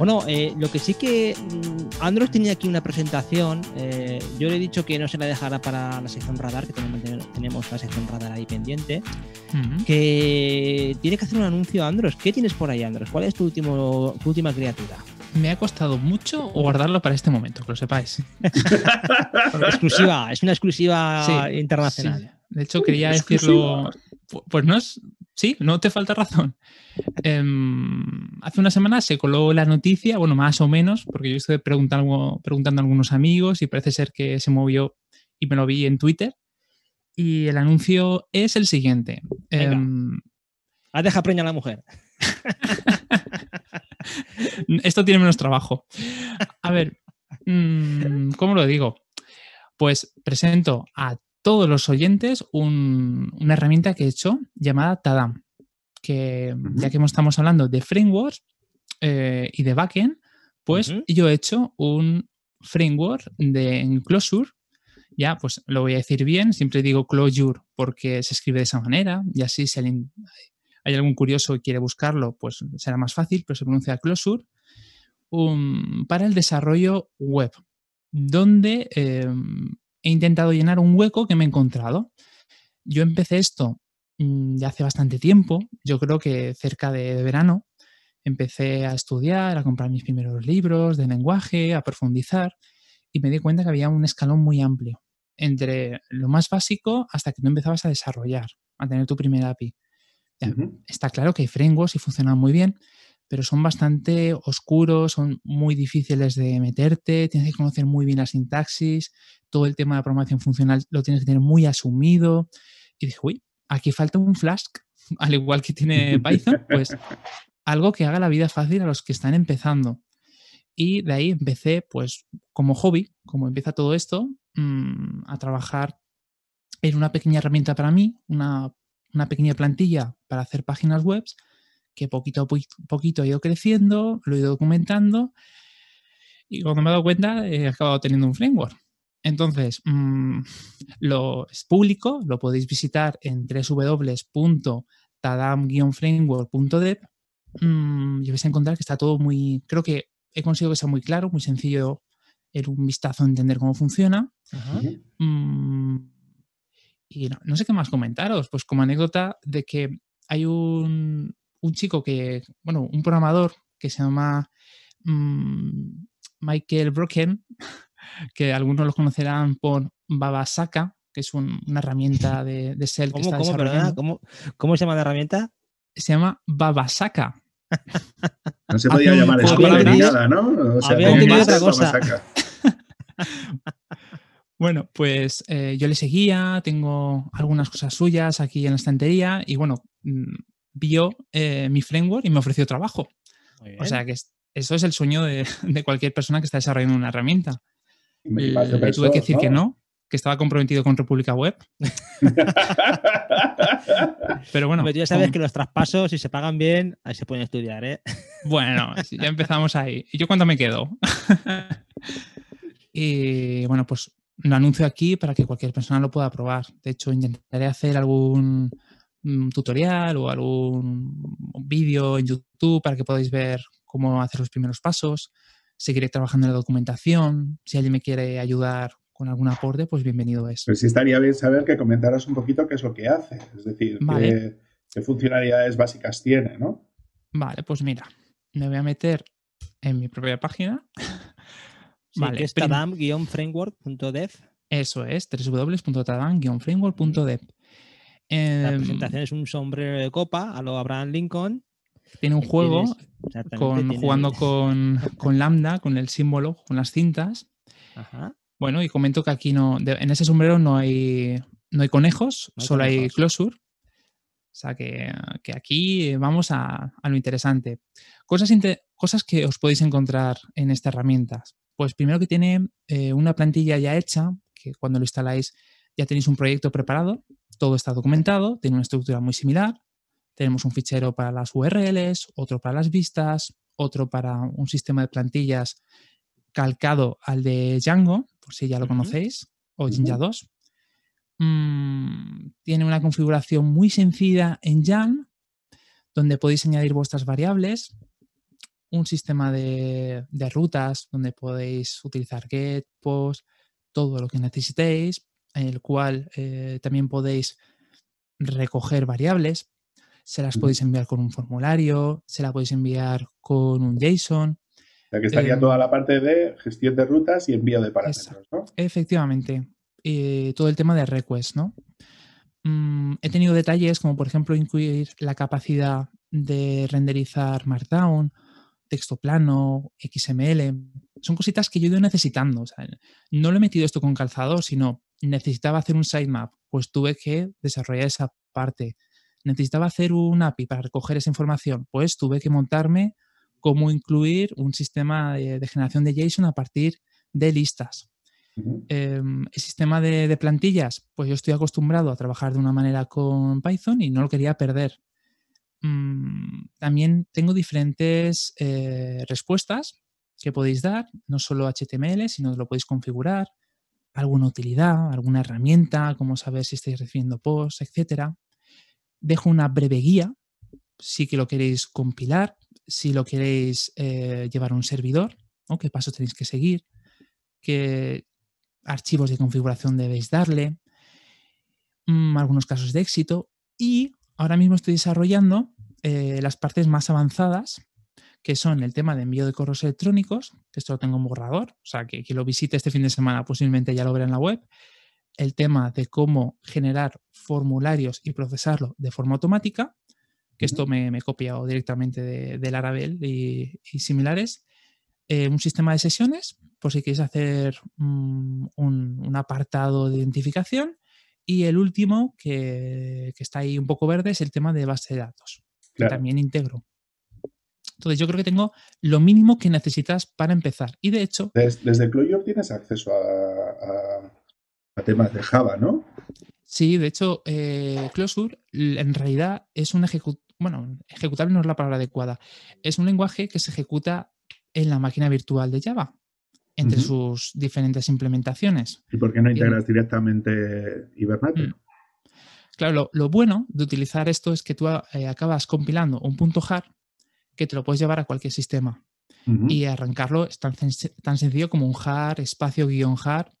Bueno, eh, lo que sí que mm, Andros tenía aquí una presentación. Eh, yo le he dicho que no se la dejara para la sección radar, que tenemos, tenemos la sección radar ahí pendiente. Que tiene que hacer un anuncio Andros. ¿Qué tienes por ahí, Andros? ¿Cuál es tu, último, última criatura? Me ha costado mucho guardarlo para este momento, que lo sepáis. exclusiva, es una exclusiva internacional. De hecho, quería decirlo. Pues no es, Sí, no te falta razón. Em, hace una semana se coló la noticia, bueno, más o menos, porque yo estuve preguntando, preguntando a algunos amigos y parece ser que se movió y me lo vi en Twitter. Y el anuncio es el siguiente. Eh, em, Has dejado preña a la mujer. Esto tiene menos trabajo. A ver, mm, ¿cómo lo digo? Pues presento a todos los oyentes una herramienta que he hecho llamada Tadam, que ya que estamos hablando de frameworks eh, y de backend, pues yo he hecho un framework de Closure. Ya, pues lo voy a decir bien, siempre digo Closure porque se escribe de esa manera y así si hay algún curioso que quiere buscarlo, pues será más fácil, pero se pronuncia Closure, para el desarrollo web, donde em, he intentado llenar un hueco que me he encontrado. Yo empecé esto mm, ya hace bastante tiempo, yo creo que cerca de verano, empecé a estudiar, a comprar mis primeros libros de lenguaje, a profundizar y me di cuenta que había un escalón muy amplio, entre lo más básico hasta que tú empezabas a desarrollar, a tener tu primer API. Está claro que hay frameworks y funcionan muy bien, pero son bastante oscuros, son muy difíciles de meterte, tienes que conocer muy bien la sintaxis, todo el tema de programación funcional lo tienes que tener muy asumido. Y dije, uy, aquí falta un Flask, al igual que tiene Python, pues algo que haga la vida fácil a los que están empezando. Y de ahí empecé, pues, como hobby, como empieza todo esto, mm, a trabajar en una pequeña herramienta para mí, una, una pequeña plantilla para hacer páginas web que poquito a poquito ha ido creciendo, lo he ido documentando y cuando me he dado cuenta eh, he acabado teniendo un framework. Entonces, mm, lo es público, lo podéis visitar en www.tadam-framework.dev mm, y vais a encontrar que está todo muy, creo que he conseguido que sea muy claro, muy sencillo en un vistazo entender cómo funciona. Mm, y no, sé qué más comentaros, pues como anécdota de que hay un, un chico que, bueno, un programador que se llama mm, Michael Brocken, que algunos lo conocerán por Babasaka, que es una herramienta de, de que está cómo, ¿cómo, se llama la herramienta? Se llama Babasaka. No se podía llamar escuela ni nada, ¿no? O había otra cosa. bueno, pues eh, yo le seguía, tengo algunas cosas suyas aquí en la estantería y bueno, mm, vio eh, mi framework y me ofreció trabajo. O sea que eso es el sueño de, cualquier persona que está desarrollando una herramienta. Eh, le tuve que decir que no, que estaba comprometido con República Web. Pero bueno. ya sabes que los traspasos, si se pagan bien, ahí se pueden estudiar, ¿eh? bueno, ya empezamos ahí. ¿Y yo cuánto me quedo? y bueno, pues lo anuncio aquí para que cualquier persona lo pueda probar. De hecho, intentaré hacer algún tutorial o algún vídeo en YouTube para que podáis ver cómo hacer los primeros pasos. Seguiré trabajando en la documentación. Si alguien me quiere ayudar con algún aporte, pues bienvenido es. Pues sí estaría bien saber que comentaras un poquito qué es lo que hace, es decir, qué, funcionalidades básicas tiene, ¿no? Vale, pues mira, me voy a meter en mi propia página. vale, es tadam-framework.dev. Eso es, www.tadam-framework.dev la em, presentación es un sombrero de copa a lo Abraham Lincoln. Tiene un juego jugando con, Lambda, con el símbolo, con las cintas. Bueno, y comento que aquí no, en ese sombrero no hay, no hay conejos, solo hay closure. O sea que, aquí vamos a, lo interesante. Cosas, cosas que os podéis encontrar en esta herramienta. Pues primero que tiene eh, una plantilla ya hecha, que cuando lo instaláis ya tenéis un proyecto preparado todo está documentado, tiene una estructura muy similar. Tenemos un fichero para las URLs, otro para las vistas, otro para un sistema de plantillas calcado al de Django, por si ya lo conocéis, o Jinja 2. Mm, tiene una configuración muy sencilla en Jam, donde podéis añadir vuestras variables, un sistema de, de rutas donde podéis utilizar get, post, todo lo que necesitéis, en el cual eh, también podéis recoger variables, se las podéis enviar con un formulario, se la podéis enviar con un JSON. O que estaría eh toda la parte de gestión de rutas y envío de parámetros, ¿no? Efectivamente. todo el tema de request, ¿no? Mm, he tenido detalles como, por ejemplo, incluir la capacidad de renderizar Markdown, texto plano, XML. Son cositas que yo he ido necesitando. no lo he metido esto con calzado, sino necesitaba hacer un sitemap, pues tuve que desarrollar esa parte. Necesitaba hacer un API para recoger esa información, pues tuve que montarme cómo incluir un sistema de, generación de JSON a partir de listas. Em, el sistema de, plantillas, pues yo estoy acostumbrado a trabajar de una manera con Python y no lo quería perder. Mm, también tengo diferentes eh, respuestas que podéis dar, no solo HTML, sino lo podéis configurar alguna utilidad, alguna herramienta, cómo saber si estáis recibiendo posts, etc. Dejo una breve guía, si que lo queréis compilar, si lo queréis eh, llevar a un servidor, qué pasos tenéis que seguir, qué archivos de configuración debéis darle, mm, algunos casos de éxito y ahora mismo estoy desarrollando eh, las partes más avanzadas que son el tema de envío de correos electrónicos, que esto lo tengo en borrador, o sea, que quien lo visite este fin de semana posiblemente ya lo verá en la web, el tema de cómo generar formularios y procesarlo de forma automática, que esto me, he copiado directamente de, Arabel y, similares, eh, un sistema de sesiones, por si quieres hacer mm, un, apartado de identificación, y el último, que, está ahí un poco verde, es el tema de base de datos, que también integro. Entonces yo creo que tengo lo mínimo que necesitas para empezar. Y de hecho... Desde, Clojure tienes acceso a, temas de Java, ¿no? Sí, de hecho, eh, en realidad es un ejecutable, bueno, ejecutable no es la palabra adecuada, es un lenguaje que se ejecuta en la máquina virtual de Java entre sus diferentes implementaciones. ¿Y por qué no integras directamente Hibernate? Mm. Claro, lo, bueno de utilizar esto es que tú eh, acabas compilando un punto .jar que te lo puedes llevar a cualquier sistema. Y arrancarlo es tan, tan, sencillo como un jar, espacio, guión jar,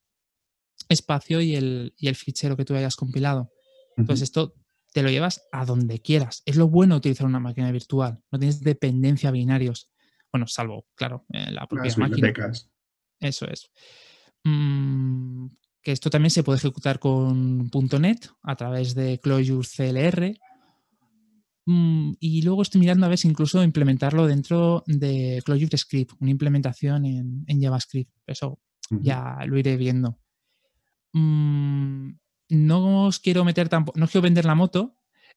espacio y el, fichero que tú hayas compilado. Entonces, esto te lo llevas a donde quieras. Es lo bueno utilizar una máquina virtual. No tienes dependencia binarios. Bueno, salvo, claro, eh, la propia Las máquina. Eso es. Mm, que esto también se puede ejecutar con .NET a través de Clojure CLR Mm, y luego estoy mirando a ver si incluso implementarlo dentro de Clojure Script, una implementación en, JavaScript. Eso ya lo iré viendo. Mm, no os quiero meter tampoco, no quiero vender la moto.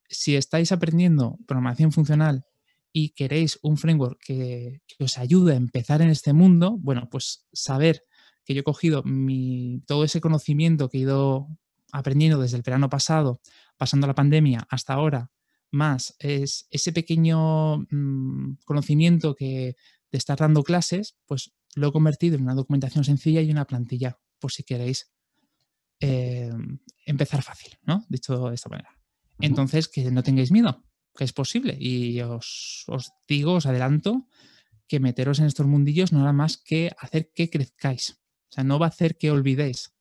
Si estáis aprendiendo programación funcional y queréis un framework que, os ayude a empezar en este mundo, bueno, pues saber que yo he cogido todo ese conocimiento que he ido aprendiendo desde el verano pasado, pasando la pandemia hasta ahora, más es ese pequeño mm, conocimiento que de estar dando clases, pues lo he convertido en una documentación sencilla y una plantilla, por si queréis eh, empezar fácil, ¿no? Dicho de esta manera. Entonces, que no tengáis miedo, que es posible. Y os, digo, os adelanto, que meteros en estos mundillos no hará más que hacer que crezcáis. O sea, no va a hacer que olvidéis.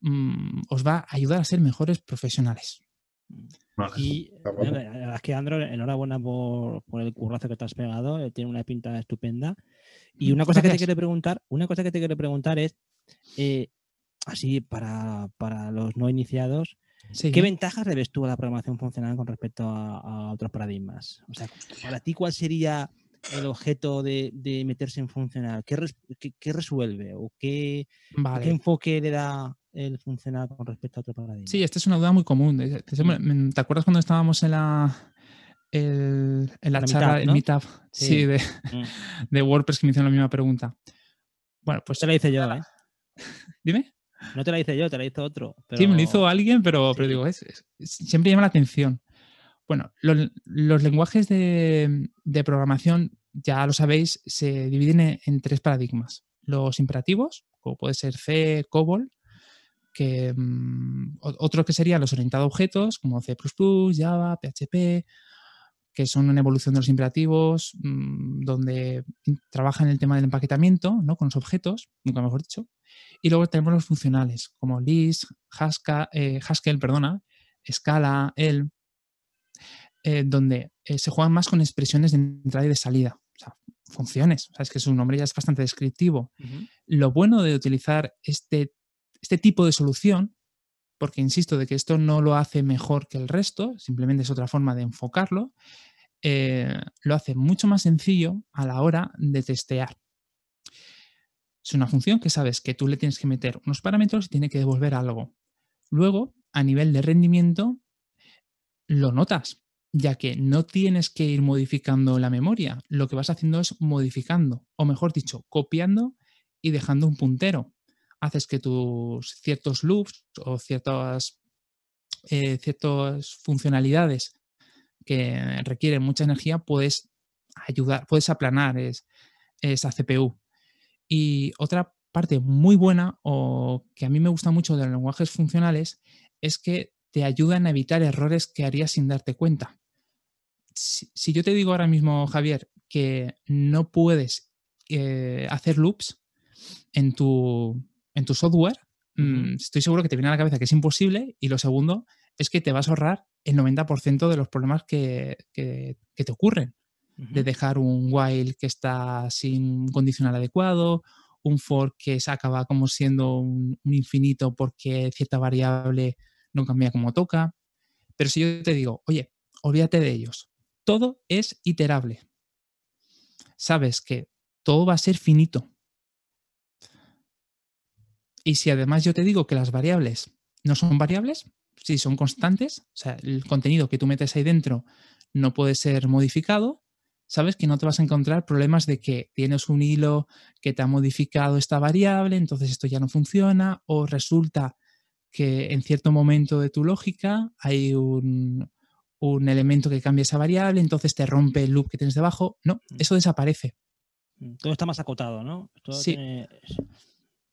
Mm, os va a ayudar a ser mejores profesionales. Mm. Y eh, la verdad es que Andro, enhorabuena por, por, el currazo que te has pegado, eh, tiene una pinta estupenda. Y una cosa que te quiero preguntar, una cosa que te quiero preguntar es, eh, así para, para, los no iniciados, ¿qué ventajas le tú a la programación funcional con respecto a, otros paradigmas? O sea, para ti, ¿cuál sería el objeto de, de meterse en funcional? ¿Qué, qué, resuelve o qué, qué enfoque le da el funciona con respecto a otro paradigma. Sí, esta es una duda muy común. Mm. Mm, ¿Te acuerdas cuando estábamos en la, el, en la, charla, meetup, meetup mm. de, WordPress que me hicieron la misma pregunta? Bueno, pues. Te la hice yo, ¿eh? Dime. No te la hice yo, te la hizo otro. Sí, me lo hizo alguien, pero, pero digo, siempre llama la atención. Bueno, los, lenguajes de, programación, ya lo sabéis, se dividen en tres paradigmas. Los imperativos, como puede ser C, COBOL, que mm, que serían los orientados a objetos, como C, Java, PHP, que son una evolución de los imperativos, mm, donde trabajan el tema del empaquetamiento, ¿no? Con los objetos, nunca mejor dicho. Y luego tenemos los funcionales, como Lisp, Haskell, eh, Haskell perdona, Scala, EL eh, donde eh, se juegan más con expresiones de entrada y de salida. O sea, funciones. es que su nombre ya es bastante descriptivo. Lo bueno de utilizar este este tipo de solución, porque insisto de que esto no lo hace mejor que el resto, simplemente es otra forma de enfocarlo, eh, lo hace mucho más sencillo a la hora de testear. Es una función que sabes que tú le tienes que meter unos parámetros y tiene que devolver algo. Luego, a nivel de rendimiento, lo notas, ya que no tienes que ir modificando la memoria. Lo que vas haciendo es modificando, o mejor dicho, copiando y dejando un puntero haces que tus ciertos loops o eh, ciertas, funcionalidades que requieren mucha energía, puedes ayudar, puedes aplanar esa CPU. Y otra parte muy buena o que a mí me gusta mucho de los lenguajes funcionales es que te ayudan a evitar errores que harías sin darte cuenta. Si, yo te digo ahora mismo, Javier, que no puedes eh, hacer loops en tu, en tu software, mm, estoy seguro que te viene a la cabeza que es imposible. Y lo segundo es que te vas a ahorrar el 90% de los problemas que, te ocurren. De dejar un while que está sin condicional adecuado, un for que se acaba como siendo un infinito porque cierta variable no cambia como toca. Pero si yo te digo, oye, olvídate de ellos, todo es iterable. Sabes que todo va a ser finito. Y si además yo te digo que las variables no son variables, si son constantes, o sea, el contenido que tú metes ahí dentro no puede ser modificado, sabes que no te vas a encontrar problemas de que tienes un hilo que te ha modificado esta variable, entonces esto ya no funciona, o resulta que en cierto momento de tu lógica hay un, elemento que cambia esa variable, entonces te rompe el loop que tienes debajo. No, mm. eso desaparece. Mm, todo está más acotado, ¿no? sí.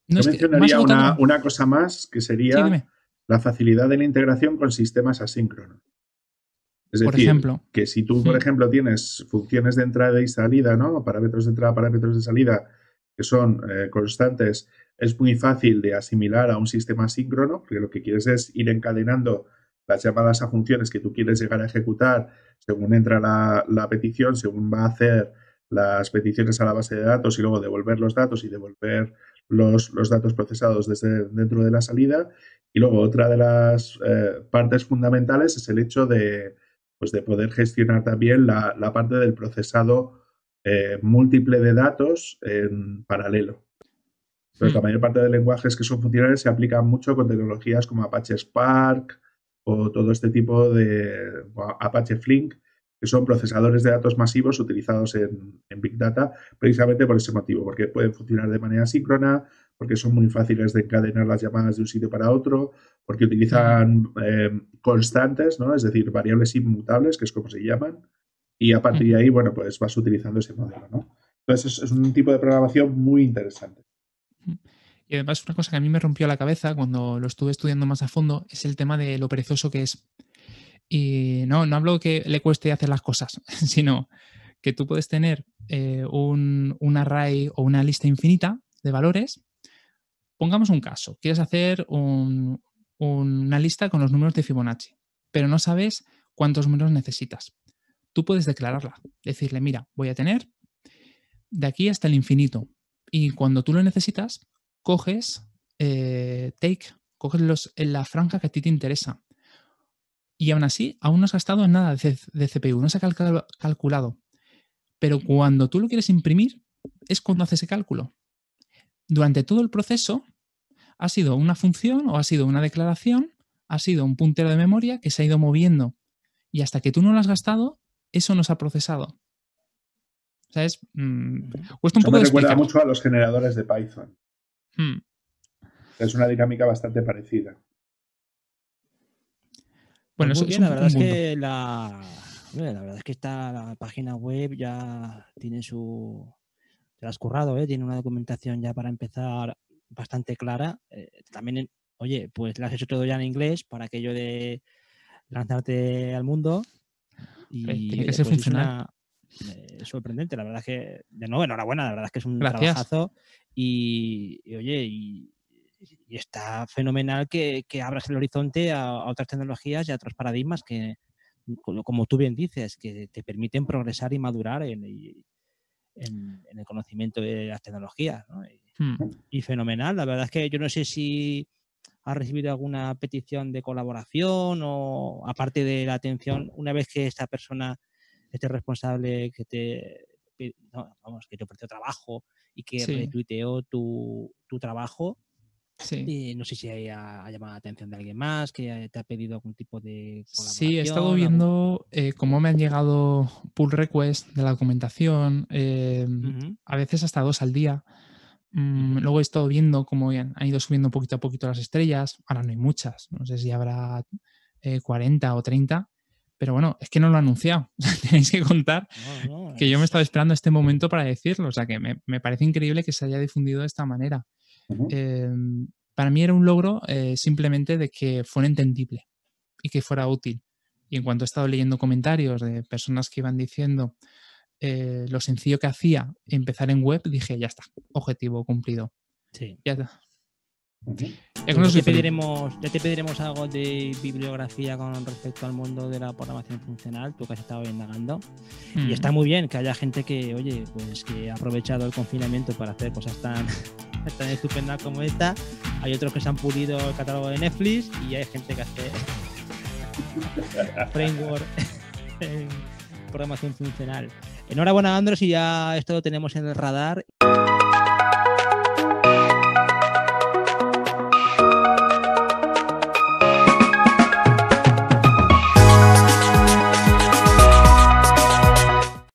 Yo mencionaría una, cosa más que sería la facilidad de la integración con sistemas asíncronos. Es decir, que si tú, por ejemplo, tienes funciones de entrada y salida, ¿no? Parámetros de entrada, parámetros de salida que son eh, constantes, es muy fácil de asimilar a un sistema asíncrono, porque lo que quieres es ir encadenando las llamadas a funciones que tú quieres llegar a ejecutar según entra la petición, según va a hacer las peticiones a la base de datos y luego devolver los datos y devolver los, datos procesados desde dentro de la salida. Y luego otra de las eh, partes fundamentales es el hecho de, pues, poder gestionar también la, parte del procesado eh, múltiple de datos en paralelo. la hmm. mayor parte de lenguajes que son funcionales se aplican mucho con tecnologías como Apache Spark o todo este tipo de Apache Flink, que son procesadores de datos masivos utilizados en, Big Data precisamente por ese motivo, porque pueden funcionar de manera síncrona, porque son muy fáciles de encadenar las llamadas de un sitio para otro, porque utilizan em, constantes, ¿no? es decir, variables inmutables, que es como se llaman, y a partir de ahí, bueno, pues vas utilizando ese modelo. ¿no? Entonces es, es un tipo de programación muy interesante. Y además una cosa que a mí me rompió la cabeza cuando lo estuve estudiando más a fondo es el tema de lo perezoso que es y no, no hablo que le cueste hacer las cosas, sino que tú puedes tener eh, un, array o una lista infinita de valores. Pongamos un caso, quieres hacer una lista con los números de Fibonacci, pero no sabes cuántos números necesitas. Tú puedes declararla, decirle, mira, voy a tener de aquí hasta el infinito. Y cuando tú lo necesitas, coges eh, take, coges en la franja que a ti te interesa y aún así, aún no has gastado nada de, CPU, no se ha calculado. Pero cuando tú lo quieres imprimir, es cuando hace ese cálculo. Durante todo el proceso, ha sido una función o ha sido una declaración, ha sido un puntero de memoria que se ha ido moviendo. Y hasta que tú no lo has gastado, eso no se ha procesado. O sea, es, un poco me recuerda mucho a los generadores de Python. Hmm. Es una dinámica bastante parecida. Bueno, muy bien, la verdad es que la, la verdad es que esta la página web ya tiene su. Te la has currado, ¿eh? tiene una documentación ya para empezar bastante clara. Eh, también, oye, pues la has hecho todo ya en inglés para aquello de lanzarte al mundo. Y, tiene que ser pues, eh, sorprendente, la verdad es que, de nuevo, enhorabuena, la verdad es que es un trabajazo. y oye, y y está fenomenal que, que, abras el horizonte a, otras tecnologías y a otros paradigmas que, como tú bien dices, que te permiten progresar y madurar en, en el conocimiento de las tecnologías. ¿no? Hmm. Y, fenomenal, la verdad es que yo no sé si has recibido alguna petición de colaboración o aparte de la atención, una vez que esta persona, este responsable que te, vamos, que te ofreció trabajo y que retuiteó tu, tu trabajo, eh, no sé si ha, llamado la atención de alguien más, que eh, te ha pedido algún tipo de colaboración. Sí, he estado viendo eh, cómo me han llegado pull requests de la documentación, a veces hasta dos al día. Mm, luego he estado viendo cómo han, ido subiendo poquito a poquito las estrellas. Ahora no hay muchas, no sé si habrá 40 o 30, pero bueno, es que no lo he anunciado. Tenéis que contar que yo me estaba esperando este momento para decirlo. O sea, que me parece increíble que se haya difundido de esta manera. Em, para mí era un logro eh, simplemente de que fuera entendible y que fuera útil. Y en cuanto he estado leyendo comentarios de personas que iban diciendo eh, lo sencillo que hacía empezar en web, dije, ya está, objetivo cumplido. Sí. Ya pues te pediremos, ya te pediremos algo de bibliografía con respecto al mundo de la programación funcional, tú que has estado indagando. Y mm. está muy bien que haya gente que, oye, pues que ha aprovechado el confinamiento para hacer cosas tan tan estupenda como esta. Hay otros que se han pulido el catálogo de Netflix y hay gente que hace framework en programación funcional. Enhorabuena, Andros, y ya esto lo tenemos en el radar